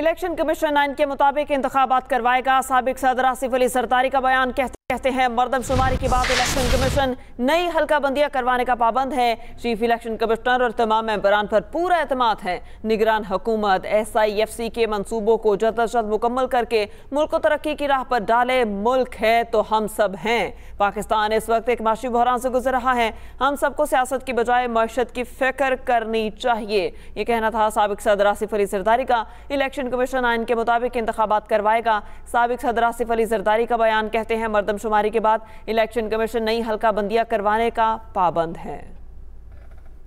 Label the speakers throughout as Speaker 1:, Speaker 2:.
Speaker 1: election commission आइन के मुताबिक इंतबात करवाएगा सबक सदर आसिफ अली सरदारी का बयान कहते कहते हैं मरदमशुमारी के बाद इलेक्शन कमीशन नई हल्का बंदियां करवाने का पाबंद है चीफ इलेक्शन कमिश्नर और तमाम मेम्बरान पर पूरा अहतमाद है निगरान हुकूमत एस आई एफ सी के मनसूबों को जल्द अज जल्द मुकम्मल करके मुल्क को तरक्की की राह पर डाले मुल्क है तो हम सब हैं पाकिस्तान इस वक्त एक माशी बहरान से गुजर रहा है हम सबको सियासत की बजाय मैशत की फिक्र करनी चाहिए ये कहना था सबक सदर आसिफ अली जरदारी का इलेक्शन कमीशन आइन के मुताबिक इंतबात करवाएगा सबक सदर आसिफ अली जरदारी का बयान कहते हैं मरदम शुमारी के बाद इलेक्शन कमीशन नई हल्का बंदियां करवाने का पाबंद है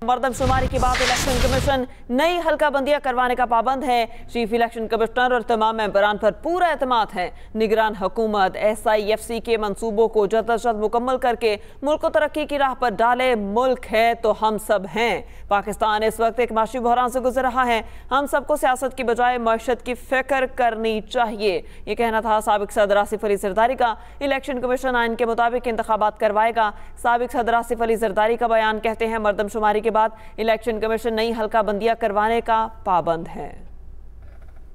Speaker 1: मरदमशुमारी के बाद इलेक्शन कमीशन नई हल्का बंदियां करवाने का पाबंद है चीफ इलेक्शन कमिश्नर और तमाम मेम्बरान पर पूरा अहतमाद है निगरान हुकूमत एस आई एफ सी के मनसूबों को जल्द अज जल्द मुकम्मल करके मुल्क को तरक्की की राह पर डाले मुल्क है तो हम सब हैं पाकिस्तान इस वक्त एक माशी बहरान से गुजर रहा है हम सबको सियासत की बजाय मैशत की फिक्र करनी चाहिए ये कहना था सबक सदर आसिफ अली जरदारी का इलेक्शन कमीशन आइन के मुताबिक इंतबात करवाएगा सबक सदर आसिफ अली जरदारी का बयान कहते हैं मरदमशुमारी के बाद इलेक्शन कमीशन नई हल्का बंदियां करवाने का पाबंद है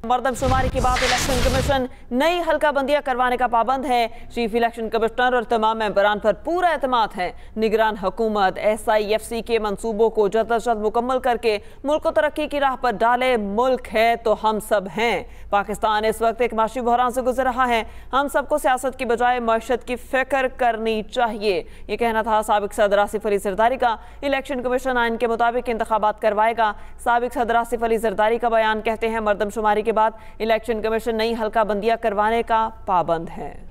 Speaker 1: मरदमशुमारी के बाद इलेक्शन कमीशन नई हल्का बंदियां करवाने का पाबंद है चीफ इलेक्शन कमिश्नर और तमाम मेम्बरान पर पूरा एतम है निगरान हुकूमत एस आई एफ सी के मनसूबों को जल्द मुकम्मल करके मुल्क को तरक्की की राह पर डाले मुल्क है तो हम सब हैं पाकिस्तान इस वक्त एक माशी बहरान से गुजर रहा है हम सबको सियासत की बजाय मीशत की फिक्र करनी चाहिए ये कहना था सबक सदर आसिफ अली जरदारी का इलेक्शन कमीशन आइन के मुताबिक इंतबात करवाएगा सबक सदर आसिफ अली जरदारी का बयान कहते हैं मरदमशुमारी के के बाद इलेक्शन कमीशन नई हल्का बंदियां करवाने का पाबंद है